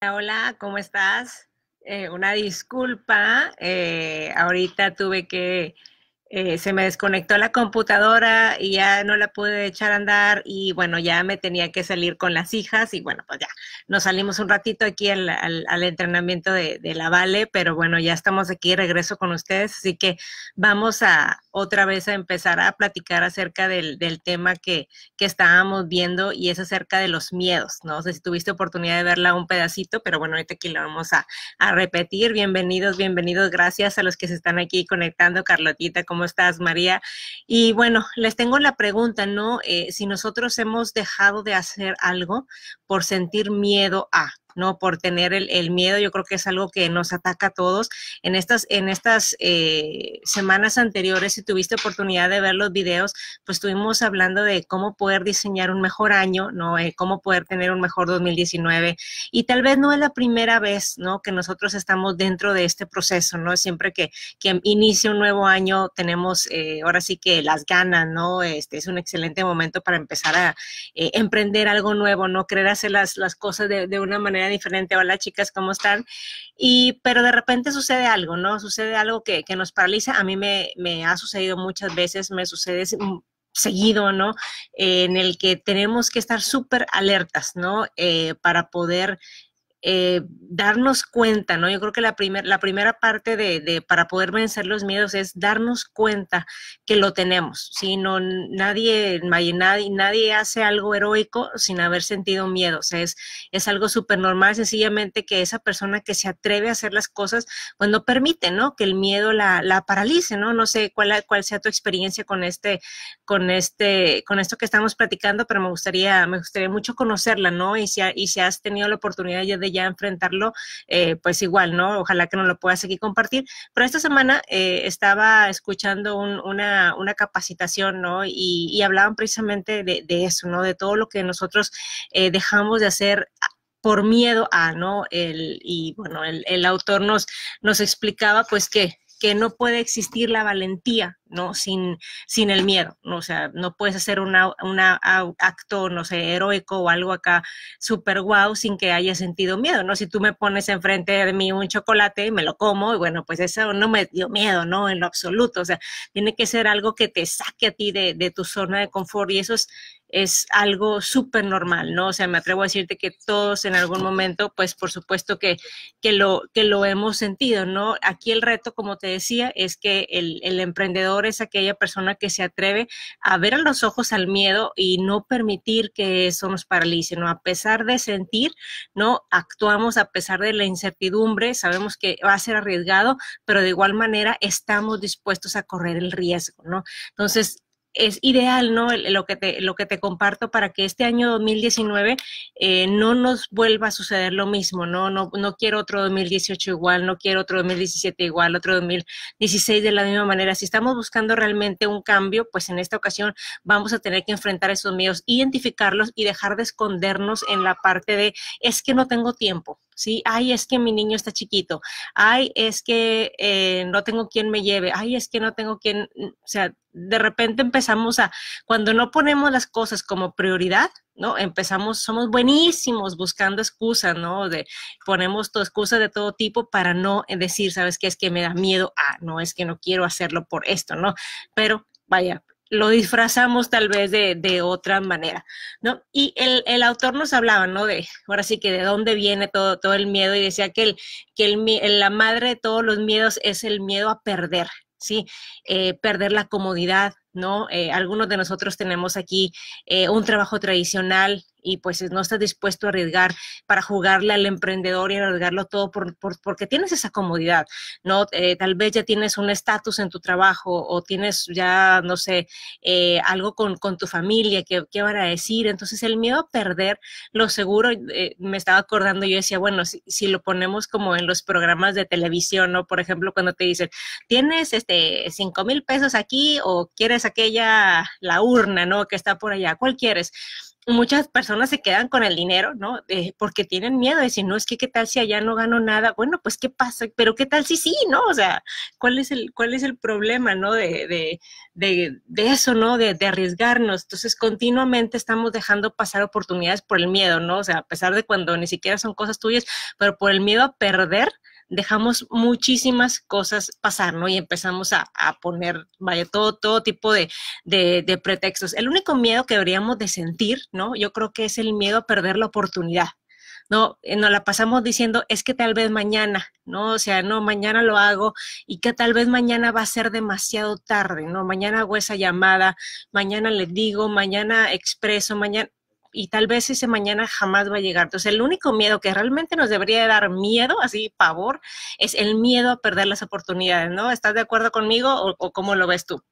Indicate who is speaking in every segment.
Speaker 1: Hola, ¿cómo estás? Eh, una disculpa, eh, ahorita tuve que eh, se me desconectó la computadora y ya no la pude echar a andar y bueno, ya me tenía que salir con las hijas y bueno, pues ya nos salimos un ratito aquí al, al, entrenamiento de, la Vale, pero bueno, ya estamos aquí, regreso con ustedes, así que vamos a otra vez a empezar a platicar acerca del, tema que, estábamos viendo y es acerca de los miedos, ¿no? sé si tuviste oportunidad de verla un pedacito, pero bueno, ahorita aquí lo vamos a, repetir. Bienvenidos, bienvenidos, gracias a los que se están aquí conectando, Carlotita, ¿Cómo estás, María? Y bueno, les tengo la pregunta, ¿no? Eh, si nosotros hemos dejado de hacer algo por sentir miedo a, ¿no? Por tener el, miedo, yo creo que es algo que nos ataca a todos. En estas, en estas eh, semanas anteriores, si tuviste oportunidad de ver los videos, pues estuvimos hablando de cómo poder diseñar un mejor año, ¿no? Eh, cómo poder tener un mejor 2019. Y tal vez no es la primera vez, ¿no? Que nosotros estamos dentro de este proceso, ¿no? Siempre que, que inicia un nuevo año, tenemos ahora sí que eh, las ganas, ¿no? Este es un excelente momento para empezar a eh, emprender algo nuevo, ¿no? Querer hacer las, las cosas de, una manera diferente. Hola chicas, ¿cómo están? Y, pero de repente sucede algo, ¿no? Sucede algo que, nos paraliza. A mí me, ha sucedido muchas veces, me sucede mm, seguido, ¿no? en el que tenemos que estar súper alertas, ¿no? Eh, para poder eh, darnos cuenta, ¿no? Yo creo que la, la primera parte de, para poder vencer los miedos es darnos cuenta que lo tenemos, si No, nadie, nadie, nadie hace algo heroico sin haber sentido miedo, o sea, es, es algo súper normal, sencillamente que esa persona que se atreve a hacer las cosas, pues no permite, ¿no? Que el miedo la, paralice, ¿no? No sé cuál, cuál sea tu experiencia con este, con este, con esto que estamos platicando, pero me gustaría, me gustaría mucho conocerla, ¿no? Y si, y si has tenido la oportunidad ya de ya enfrentarlo, eh, pues igual, ¿no? Ojalá que no lo puedas seguir compartir. Pero esta semana eh, estaba escuchando una, capacitación, ¿no? Y, hablaban precisamente de, eso, ¿no? De todo lo que nosotros eh, dejamos de hacer por miedo a, ¿no? El, y bueno, el, el autor nos, nos explicaba pues que que no puede existir la valentía, ¿no? Sin, sin el miedo, ¿no? O sea, no puedes hacer un acto, no sé, heroico o algo acá súper guau sin que haya sentido miedo, ¿no? Si tú me pones enfrente de mí un chocolate y me lo como, y bueno, pues eso no me dio miedo, ¿no? En lo absoluto, o sea, tiene que ser algo que te saque a ti de, de tu zona de confort y eso es es algo súper normal, ¿no? O sea, me atrevo a decirte que todos en algún momento, pues por supuesto que, que, lo, que lo hemos sentido, ¿no? Aquí el reto, como te decía, es que el, el emprendedor es aquella persona que se atreve a ver a los ojos al miedo y no permitir que eso nos paralice, ¿no? A pesar de sentir, ¿no? Actuamos a pesar de la incertidumbre, sabemos que va a ser arriesgado, pero de igual manera estamos dispuestos a correr el riesgo, ¿no? Entonces, es ideal, ¿no? Lo que te, lo que te comparto para que este año 2019 eh, no nos vuelva a suceder lo mismo, ¿no? ¿no? No quiero otro 2018 igual, no quiero otro 2017 igual, otro 2016 de la misma manera. Si estamos buscando realmente un cambio, pues en esta ocasión vamos a tener que enfrentar esos miedos, identificarlos y dejar de escondernos en la parte de es que no tengo tiempo ¿sí? Ay, es que mi niño está chiquito, ay, es que eh, no tengo quien me lleve, ay, es que no tengo quien, o sea, de repente empezamos a, cuando no ponemos las cosas como prioridad, ¿no? Empezamos, somos buenísimos buscando excusas, ¿no? De, ponemos excusas de todo tipo para no eh, decir, ¿sabes qué? Es que me da miedo, ah, no, es que no quiero hacerlo por esto, ¿no? Pero vaya, lo disfrazamos tal vez de, otra manera, ¿no? Y el, autor nos hablaba, ¿no? De, ahora sí que de dónde viene todo, todo el miedo y decía que, el, que la madre de todos los miedos es el miedo a perder, ¿sí? Eh, perder la comodidad, ¿no? Eh, algunos de nosotros tenemos aquí eh, un trabajo tradicional, y pues no estás dispuesto a arriesgar para jugarle al emprendedor y arriesgarlo todo porque tienes esa comodidad, ¿no? Eh, tal vez ya tienes un estatus en tu trabajo o tienes ya, no sé, eh, algo con, tu familia, que, ¿qué van a decir? Entonces el miedo a perder lo seguro, eh, me estaba acordando, yo decía, bueno, si, si, lo ponemos como en los programas de televisión, ¿no? Por ejemplo, cuando te dicen, tienes este 5 mil pesos aquí o quieres aquella, la urna, ¿no? Que está por allá, ¿cuál quieres? muchas personas se quedan con el dinero, ¿no? Eh, porque tienen miedo, de decir, no, es que qué tal si allá no gano nada, bueno, pues qué pasa, pero qué tal si sí, ¿no? O sea, ¿cuál es el, cuál es el problema, ¿no? De, de, de, eso, ¿no? De, de, arriesgarnos. Entonces, continuamente estamos dejando pasar oportunidades por el miedo, ¿no? O sea, a pesar de cuando ni siquiera son cosas tuyas, pero por el miedo a perder, dejamos muchísimas cosas pasar, ¿no? Y empezamos a, poner, vaya, todo, todo tipo de, de, pretextos. El único miedo que deberíamos de sentir, ¿no? Yo creo que es el miedo a perder la oportunidad. No, eh, nos la pasamos diciendo, es que tal vez mañana, ¿no? O sea, no, mañana lo hago y que tal vez mañana va a ser demasiado tarde, ¿no? Mañana hago esa llamada, mañana le digo, mañana expreso, mañana, y tal vez ese mañana jamás va a llegar. Entonces, el único miedo que realmente nos debería dar miedo, así pavor, es el miedo a perder las oportunidades, ¿no? ¿Estás de acuerdo conmigo o, o cómo lo ves tú?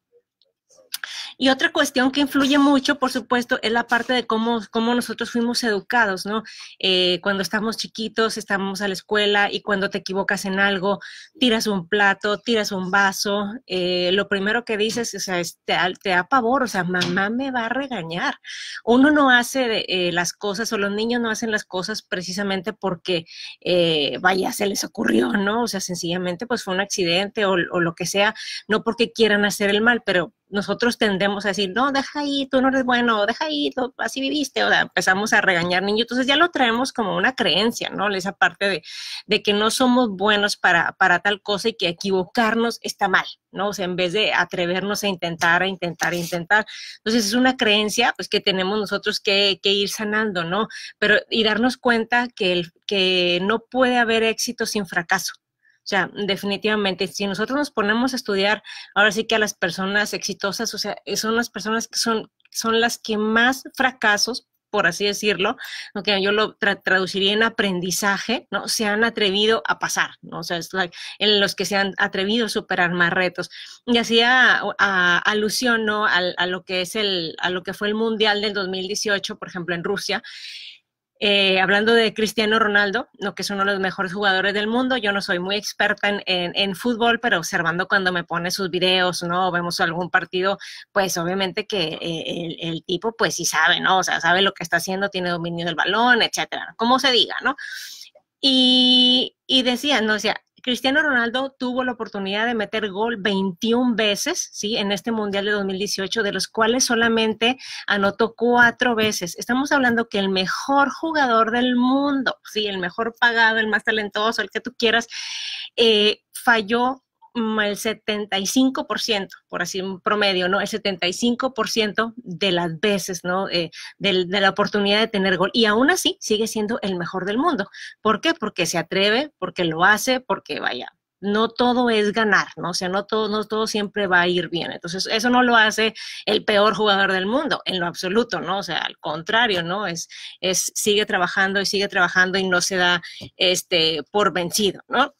Speaker 1: Y otra cuestión que influye mucho, por supuesto, es la parte de cómo, cómo nosotros fuimos educados, ¿no? Eh, cuando estamos chiquitos, estamos a la escuela y cuando te equivocas en algo, tiras un plato, tiras un vaso, eh, lo primero que dices, o sea, te, da pavor, o sea, mamá me va a regañar. Uno no hace eh, las cosas o los niños no hacen las cosas precisamente porque, vaya, se les ocurrió, ¿no? O sea, sencillamente pues fue un accidente o lo que sea, no porque quieran hacer el mal, pero nosotros tendemos a decir, no, deja ahí, tú no eres bueno, deja ahí, así viviste, o sea, empezamos a regañar niños. Entonces ya lo traemos como una creencia, ¿no? Esa parte de, de que no somos buenos para, para tal cosa y que equivocarnos está mal, ¿no? O sea, en vez de atrevernos a intentar, a intentar, a intentar. Entonces es una creencia, pues, que tenemos nosotros que, que ir sanando, ¿no? Pero y darnos cuenta que, que no puede haber éxito sin fracaso. O sea, definitivamente, si nosotros nos ponemos a estudiar, ahora sí que a las personas exitosas, o sea, son las personas que son, son las que más fracasos, por así decirlo, yo lo traduciría en aprendizaje, ¿no? Se han atrevido a pasar, ¿no? O sea, en los que se han atrevido a superar más retos. Y hacía alusión, ¿no? A, lo que es el, a lo que fue el Mundial del 2018, por ejemplo, en Rusia, eh, hablando de Cristiano Ronaldo, ¿no? que es uno de los mejores jugadores del mundo, yo no soy muy experta en, en, fútbol, pero observando cuando me pone sus videos, ¿no? Vemos algún partido, pues obviamente que eh, el, tipo pues sí sabe, ¿no? O sea, sabe lo que está haciendo, tiene dominio del balón, etcétera, como se diga, ¿no? Y, y decía, no, sea Cristiano Ronaldo tuvo la oportunidad de meter gol 21 veces, ¿sí? En este Mundial de 2018, de los cuales solamente anotó cuatro veces. Estamos hablando que el mejor jugador del mundo, ¿sí? El mejor pagado, el más talentoso, el que tú quieras, eh, falló el 75%, por así un promedio, ¿no? El 75% de las veces, ¿no? Eh, de, la oportunidad de tener gol. Y aún así sigue siendo el mejor del mundo. ¿Por qué? Porque se atreve, porque lo hace, porque vaya. No todo es ganar, ¿no? O sea, no todo, no todo siempre va a ir bien. Entonces, eso no lo hace el peor jugador del mundo, en lo absoluto, ¿no? O sea, al contrario, ¿no? Es, es sigue trabajando y sigue trabajando y no se da este, por vencido, ¿no?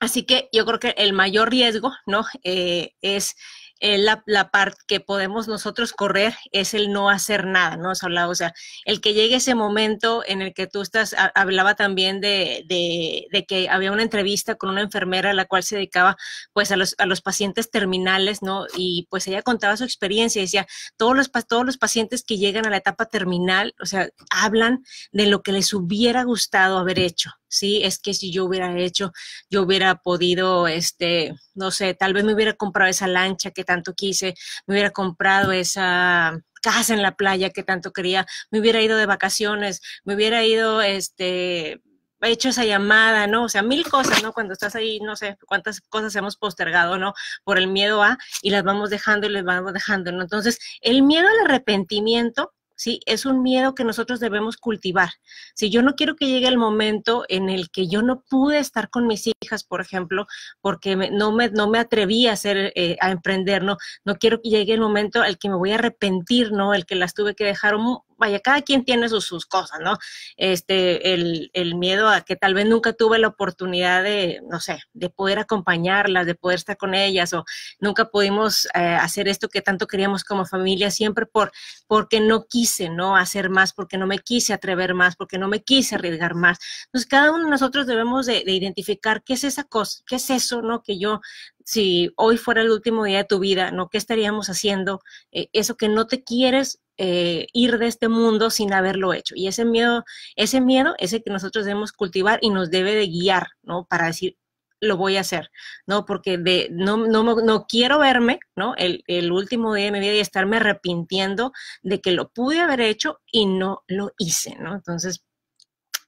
Speaker 1: Así que yo creo que el mayor riesgo, ¿no? Eh, es eh, la, parte que podemos nosotros correr es el no hacer nada, ¿no? O sea, el que llegue ese momento en el que tú estás, hablaba también de, de, de, que había una entrevista con una enfermera a la cual se dedicaba pues a los, pacientes terminales, ¿no? Y pues ella contaba su experiencia y decía, todos los, todos los pacientes que llegan a la etapa terminal, o sea, hablan de lo que les hubiera gustado haber hecho, sí, es que si yo hubiera hecho, yo hubiera podido, este, no sé, tal vez me hubiera comprado esa lancha que tanto quise, me hubiera comprado esa casa en la playa que tanto quería, me hubiera ido de vacaciones, me hubiera ido, este, hecho esa llamada, ¿no? O sea, mil cosas, ¿no? Cuando estás ahí, no sé cuántas cosas hemos postergado, ¿no? Por el miedo a, y las vamos dejando y las vamos dejando, ¿no? Entonces, el miedo al arrepentimiento ¿sí? Es un miedo que nosotros debemos cultivar. Si yo no quiero que llegue el momento en el que yo no pude estar con mis hijas, por ejemplo, porque no, me, no me atreví a, hacer, eh, a emprender, ¿no? No quiero que llegue el momento al que me voy a arrepentir, ¿no? El que las tuve que dejar vaya, cada quien tiene sus, sus cosas, ¿no? Este, el, miedo a que tal vez nunca tuve la oportunidad de, no sé, de poder acompañarlas, de poder estar con ellas, o nunca pudimos eh, hacer esto que tanto queríamos como familia, siempre por, porque no quise, ¿no? Hacer más, porque no me quise atrever más, porque no me quise arriesgar más. Entonces, cada uno de nosotros debemos de, identificar qué es esa cosa, qué es eso, ¿no? Que yo si hoy fuera el último día de tu vida, ¿no? ¿Qué estaríamos haciendo? Eh, eso que no te quieres eh, ir de este mundo sin haberlo hecho. Y ese miedo, ese miedo es el que nosotros debemos cultivar y nos debe de guiar, ¿no? Para decir, lo voy a hacer, ¿no? Porque de, no, no, no quiero verme, ¿no? El, último día de mi vida y estarme arrepintiendo de que lo pude haber hecho y no lo hice, ¿no? Entonces,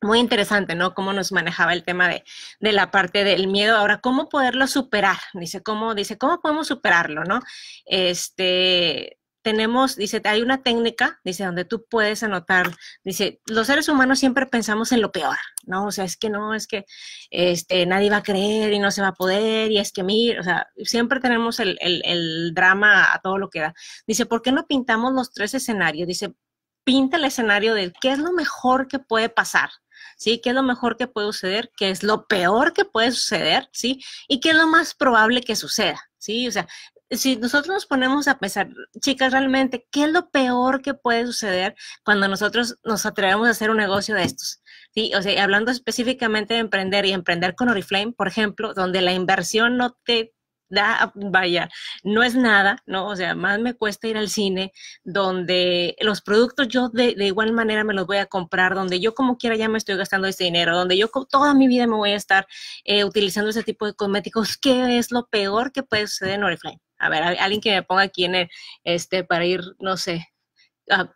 Speaker 1: muy interesante, ¿no? Cómo nos manejaba el tema de, de la parte del miedo. Ahora, ¿cómo poderlo superar? Dice, ¿cómo, dice, ¿cómo podemos superarlo, ¿no? Este, tenemos, dice, hay una técnica, dice, donde tú puedes anotar, dice, los seres humanos siempre pensamos en lo peor, ¿no? O sea, es que no, es que este, nadie va a creer y no se va a poder, y es que mira, o sea, siempre tenemos el, el drama a todo lo que da. Dice, ¿por qué no pintamos los tres escenarios? Dice, pinta el escenario de qué es lo mejor que puede pasar. ¿sí? ¿Qué es lo mejor que puede suceder? ¿Qué es lo peor que puede suceder? ¿Sí? ¿Y qué es lo más probable que suceda? ¿Sí? O sea, si nosotros nos ponemos a pensar, chicas, realmente, ¿qué es lo peor que puede suceder cuando nosotros nos atrevemos a hacer un negocio de estos? Sí, o sea, hablando específicamente de emprender y emprender con Oriflame, por ejemplo, donde la inversión no te da, vaya, no es nada, ¿no? O sea, más me cuesta ir al cine, donde los productos yo de, igual manera me los voy a comprar, donde yo como quiera ya me estoy gastando ese dinero, donde yo toda mi vida me voy a estar eh, utilizando ese tipo de cosméticos, ¿qué es lo peor que puede suceder en Oriflame? A ver, alguien que me ponga aquí en este, para ir, no sé,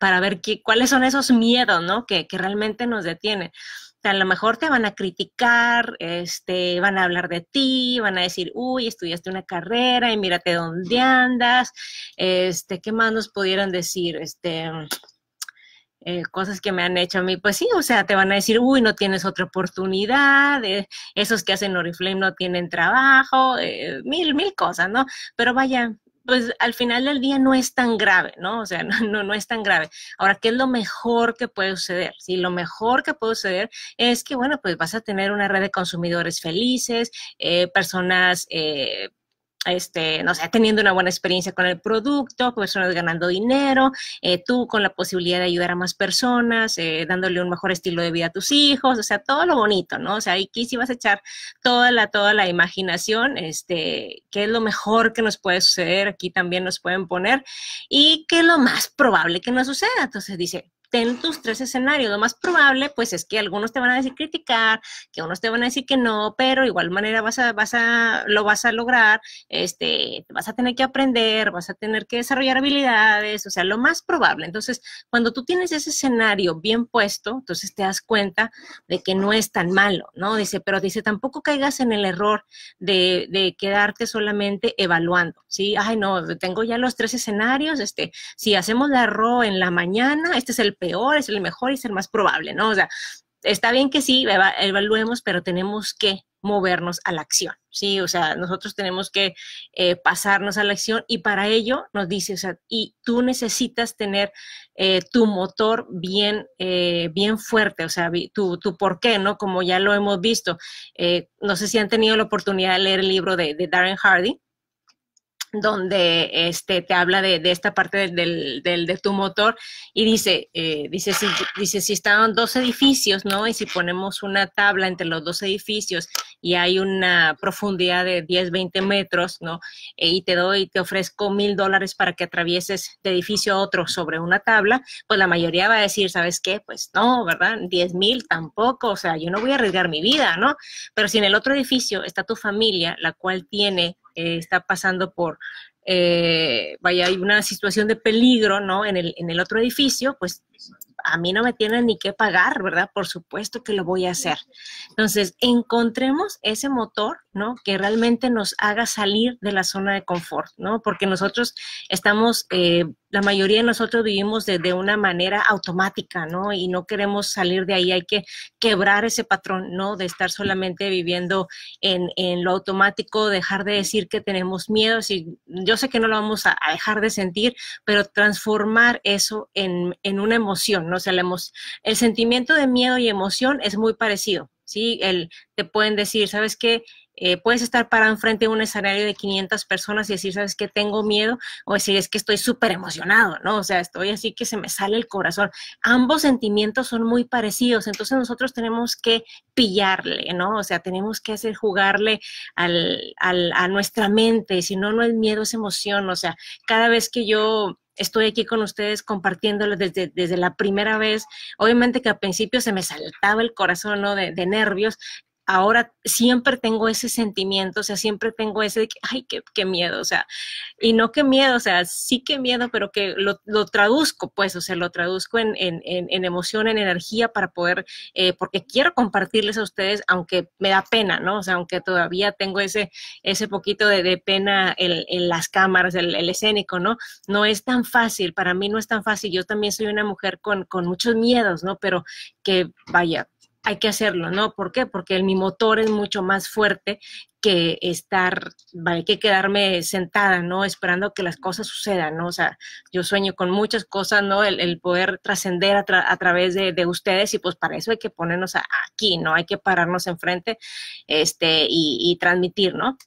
Speaker 1: para ver qué, cuáles son esos miedos, ¿no? Que, realmente nos detienen. O sea, a lo mejor te van a criticar, este, van a hablar de ti, van a decir, uy, estudiaste una carrera y mírate dónde andas. Este, ¿qué más nos pudieran decir? Este, eh, cosas que me han hecho a mí, pues sí, o sea, te van a decir, uy, no tienes otra oportunidad, eh, esos que hacen Oriflame no tienen trabajo, eh, mil, mil cosas, ¿no? Pero vaya, pues al final del día no es tan grave, ¿no? O sea, no, no, es tan grave. Ahora, ¿qué es lo mejor que puede suceder? sí, lo mejor que puede suceder es que, bueno, pues vas a tener una red de consumidores felices, personas este, no sé, teniendo una buena experiencia con el producto, personas ganando dinero, eh, tú con la posibilidad de ayudar a más personas, eh, dándole un mejor estilo de vida a tus hijos, o sea, todo lo bonito, ¿no? O sea, aquí sí vas a echar toda la, toda la imaginación, este, qué es lo mejor que nos puede suceder, aquí también nos pueden poner, y qué es lo más probable que nos suceda. Entonces dice, en tus tres escenarios. Lo más probable, pues, es que algunos te van a decir criticar, que unos te van a decir que no, pero igual manera vas vas a, lo vas a lograr, este, vas a tener que aprender, vas a tener que desarrollar habilidades, o sea, lo más probable. Entonces, cuando tú tienes ese escenario bien puesto, entonces te das cuenta de que no es tan malo, ¿no? Dice, pero dice, tampoco caigas en el error de, de quedarte solamente evaluando, ¿sí? Ay, no, tengo ya los tres escenarios, este, si hacemos la RO en la mañana, este es el es el mejor y es el más probable, ¿no? O sea, está bien que sí, evaluemos, pero tenemos que movernos a la acción, ¿sí? O sea, nosotros tenemos que eh, pasarnos a la acción y para ello nos dice, o sea, y tú necesitas tener eh, tu motor bien, eh, bien fuerte, o sea, tu, tu, por qué, ¿no? Como ya lo hemos visto. no sé si han tenido la oportunidad de leer el libro de Darren Hardy, donde este, te habla de, esta parte del, del, de tu motor y dice, eh, dice, si, dice, si están dos edificios, ¿no? Y si ponemos una tabla entre los dos edificios y hay una profundidad de 10, 20 metros, ¿no? Eh, y te doy, te ofrezco mil dólares para que atravieses de edificio a otro sobre una tabla, pues la mayoría va a decir, ¿sabes qué? Pues no, ¿verdad? 10 mil tampoco, o sea, yo no voy a arriesgar mi vida, ¿no? Pero si en el otro edificio está tu familia, la cual tiene eh, está pasando por, eh, vaya, hay una situación de peligro, ¿no? En el, en el otro edificio, pues a mí no me tienen ni que pagar, ¿verdad? Por supuesto que lo voy a hacer. Entonces, encontremos ese motor, ¿no? Que realmente nos haga salir de la zona de confort, ¿no? Porque nosotros estamos, eh, la mayoría de nosotros vivimos de, una manera automática, ¿no? Y no queremos salir de ahí, hay que quebrar ese patrón, ¿no? De estar solamente viviendo en, lo automático, dejar de decir que tenemos miedo. y yo sé que no lo vamos a, dejar de sentir, pero transformar eso en una emoción, ¿no? O sea, el sentimiento de miedo y emoción es muy parecido, ¿sí? El, te pueden decir, ¿sabes qué? Eh, puedes estar parado enfrente de un escenario de 500 personas y decir, ¿sabes qué? Tengo miedo, o decir, es que estoy súper emocionado, ¿no? O sea, estoy así que se me sale el corazón. Ambos sentimientos son muy parecidos, entonces nosotros tenemos que pillarle, ¿no? O sea, tenemos que hacer jugarle a nuestra mente, si no, no es miedo, es emoción, o sea, cada vez que yo estoy aquí con ustedes compartiéndolo desde, la primera vez. Obviamente que al principio se me saltaba el corazón de, de nervios, ahora siempre tengo ese sentimiento, o sea, siempre tengo ese de que, ay, qué, miedo, o sea, y no qué miedo, o sea, sí que miedo, pero que lo, traduzco, pues, o sea, lo traduzco en, en, en emoción, en energía para poder, eh, porque quiero compartirles a ustedes, aunque me da pena, ¿no? O sea, aunque todavía tengo ese, ese poquito de, pena en, las cámaras, el, el, escénico, ¿no? No es tan fácil, para mí no es tan fácil, yo también soy una mujer con, con muchos miedos, ¿no? Pero que, vaya, hay que hacerlo, ¿no? ¿Por qué? Porque mi motor es mucho más fuerte que estar, hay que quedarme sentada, ¿no? Esperando que las cosas sucedan, ¿no? O sea, yo sueño con muchas cosas, ¿no? El, poder trascender a, través de, ustedes y pues para eso hay que ponernos aquí, ¿no? Hay que pararnos enfrente este, y, y transmitir, ¿no?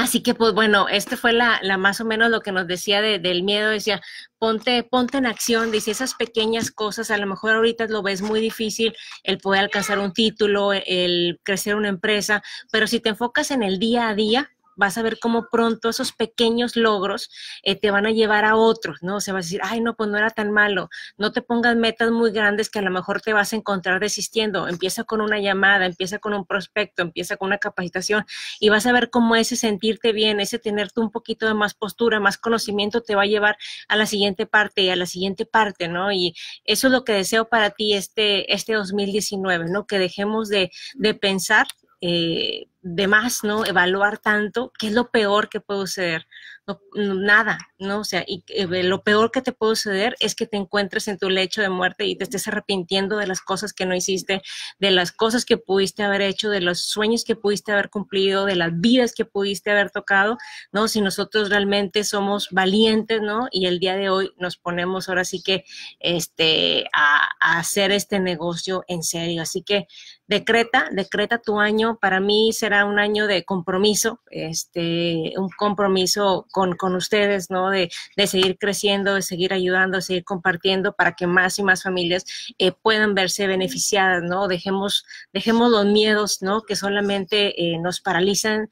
Speaker 1: Así que, pues bueno, este fue la, la más o menos lo que nos decía de, del miedo, decía, ponte, ponte en acción, dice, esas pequeñas cosas, a lo mejor ahorita lo ves muy difícil, el poder alcanzar un título, el crecer una empresa, pero si te enfocas en el día a día, vas a ver cómo pronto esos pequeños logros eh, te van a llevar a otros, ¿no? Se va a decir, ay, no, pues no era tan malo. No te pongas metas muy grandes que a lo mejor te vas a encontrar desistiendo. Empieza con una llamada, empieza con un prospecto, empieza con una capacitación y vas a ver cómo ese sentirte bien, ese tenerte un poquito de más postura, más conocimiento te va a llevar a la siguiente parte y a la siguiente parte, ¿no? Y eso es lo que deseo para ti este, este 2019, ¿no? Que dejemos de, de pensar eh, de más, ¿no? Evaluar tanto, qué es lo peor que puede suceder no, nada, ¿no? O sea, y eh, lo peor que te puede suceder es que te encuentres en tu lecho de muerte y te estés arrepintiendo de las cosas que no hiciste, de las cosas que pudiste haber hecho, de los sueños que pudiste haber cumplido, de las vidas que pudiste haber tocado, ¿no? Si nosotros realmente somos valientes, ¿no? Y el día de hoy nos ponemos ahora sí que este, a, a hacer este negocio en serio. Así que decreta, decreta tu año. Para mí será un año de compromiso, este, un compromiso con, ustedes, ¿no? De, seguir creciendo, de seguir ayudando, de seguir compartiendo para que más y más familias eh, puedan verse beneficiadas, ¿no? Dejemos, dejemos los miedos, ¿no? Que solamente eh, nos paralizan,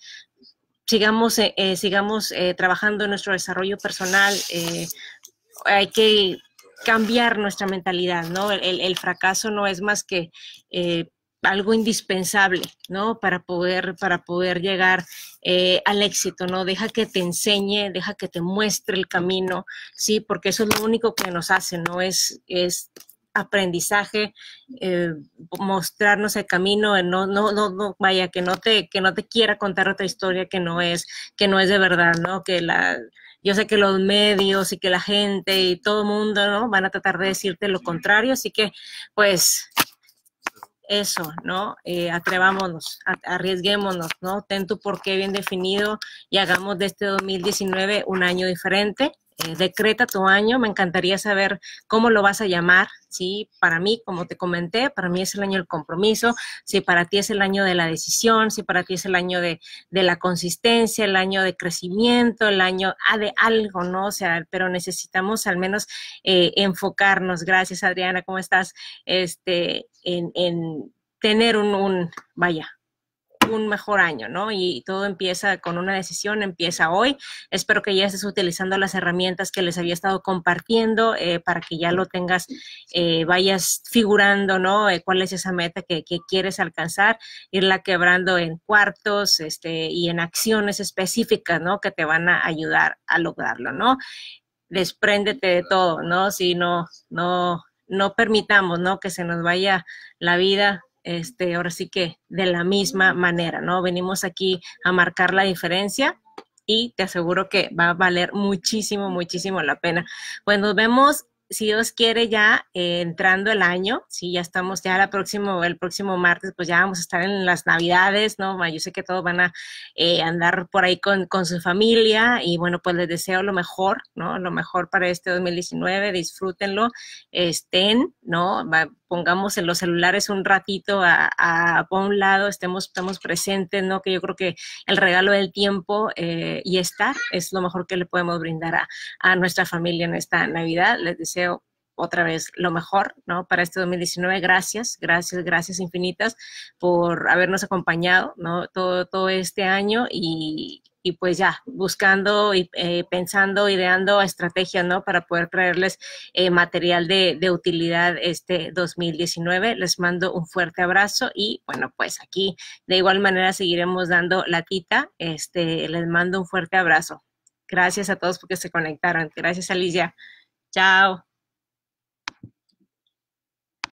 Speaker 1: sigamos, eh, sigamos trabajando en nuestro desarrollo personal. hay que cambiar nuestra mentalidad, ¿no? el, fracaso no es más que algo indispensable, ¿no? Para poder, para poder llegar eh, al éxito, ¿no? Deja que te enseñe, deja que te muestre el camino, ¿sí? Porque eso es lo único que nos hace, ¿no? Es, es aprendizaje, eh, mostrarnos el camino, eh, no, no, no, vaya, que no te, que no te quiera contar otra historia que no es, que no es de verdad, ¿no? Que la, yo sé que los medios y que la gente y todo el mundo, ¿no? Van a tratar de decirte lo contrario, así que, pues, eso, ¿no? Eh, atrevámonos, arriesguémonos, ¿no? Ten tu porqué bien definido y hagamos de este 2019 un año diferente eh, decreta tu año. Me encantaría saber cómo lo vas a llamar. Sí, para mí, como te comenté, para mí es el año del compromiso. Si para ti es el año de la decisión, si para ti es el año de, de, la consistencia, el año de crecimiento, el año ah, de algo, ¿no? O sea, pero necesitamos al menos eh, enfocarnos. Gracias, Adriana, ¿cómo estás? Este, en, en tener un, un vaya, un mejor año, ¿no? Y todo empieza con una decisión, empieza hoy. Espero que ya estés utilizando las herramientas que les había estado compartiendo eh, para que ya lo tengas, eh, vayas figurando, ¿no? Eh, cuál es esa meta que, quieres alcanzar, irla quebrando en cuartos este, y en acciones específicas, ¿no? Que te van a ayudar a lograrlo, ¿no? Despréndete de todo, ¿no? Si no, no, no permitamos, ¿no? Que se nos vaya la vida este, ahora sí que de la misma manera, ¿no? Venimos aquí a marcar la diferencia y te aseguro que va a valer muchísimo, muchísimo la pena. Bueno, pues, nos vemos si Dios quiere, ya eh, entrando el año, si ya estamos, ya próximo, el próximo martes, pues ya vamos a estar en las navidades, ¿no? Yo sé que todos van a eh, andar por ahí con, su familia y bueno, pues les deseo lo mejor, ¿no? Lo mejor para este 2019, disfrútenlo, estén, ¿no? Va, pongamos en los celulares un ratito a, a, un lado, estemos, estamos presentes, ¿no? Que yo creo que el regalo del tiempo eh, y estar es lo mejor que le podemos brindar a nuestra familia en esta Navidad. Les deseo otra vez lo mejor, ¿no? Para este 2019, gracias, gracias, gracias infinitas por habernos acompañado, ¿no? Todo, todo este año y, pues ya, buscando y eh, pensando, ideando estrategias, ¿no? Para poder traerles eh, material de, utilidad este 2019. Les mando un fuerte abrazo y bueno, pues aquí de igual manera seguiremos dando la tita. Este, les mando un fuerte abrazo. Gracias a todos porque se conectaron. Gracias, Alicia. Chao.